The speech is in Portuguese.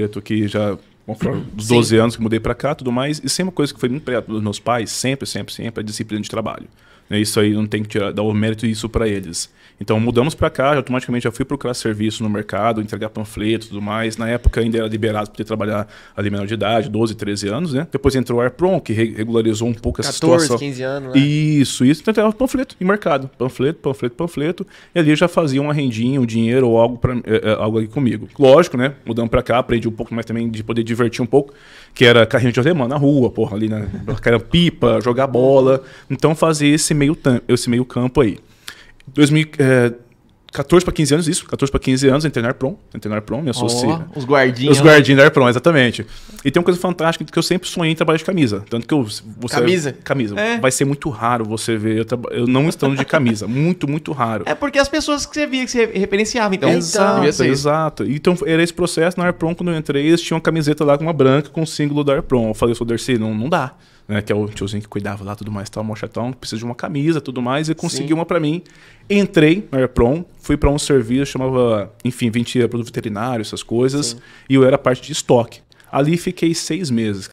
Preto aqui já uns 12 Sim. anos que mudei para cá tudo mais. E sempre uma coisa que foi muito perto dos meus pais, sempre, sempre, sempre, a é disciplina de trabalho. Né? Isso aí não tem que tirar, dar o mérito disso para eles. Então mudamos para cá, automaticamente já fui procurar serviço no mercado, entregar panfleto e tudo mais. Na época ainda era liberado para trabalhar ali menor de idade, 12, 13 anos, né? Depois entrou o Arpron, que regularizou um pouco 14, essa situação. 14, 15 anos, né? Isso, isso. Então entregava panfleto em mercado. Panfleto, panfleto, panfleto. E ali já fazia uma rendinha, um dinheiro ou algo, pra, é, é algo ali comigo. Lógico, né? Mudando para cá, aprendi um pouco mais também de poder divertir um pouco, que era carrinho de alemã na rua, porra, ali, né? pipa, jogar bola. Então fazia esse meio, esse meio campo aí. 2014 é, 14 para 15 anos, isso, 14 para 15 anos, entrei na Arprom, entrei na Arprom, me associei. Oh, os guardinhos. Os né? guardinhas da Arprom, exatamente. E tem uma coisa fantástica que eu sempre sonhei em trabalhar de camisa. Tanto que eu. Você, camisa? Camisa. É. Vai ser muito raro você ver eu, eu não estando de camisa. muito, muito raro. É porque as pessoas que você via, que você referenciava, então. Exato, então, exato. Então era esse processo na Arprom, quando eu entrei, eles tinham uma camiseta lá com uma branca com o símbolo da Arprom. Eu falei, sou Dercy, não, não dá né? Que é o tiozinho que cuidava lá tudo mais, tal, tá, que precisa de uma camisa tudo mais, e conseguiu uma para mim. Entrei na Airprom, fui para um serviço, chamava, enfim, vendia produto veterinário, essas coisas, Sim. e eu era parte de estoque. Ali fiquei seis meses.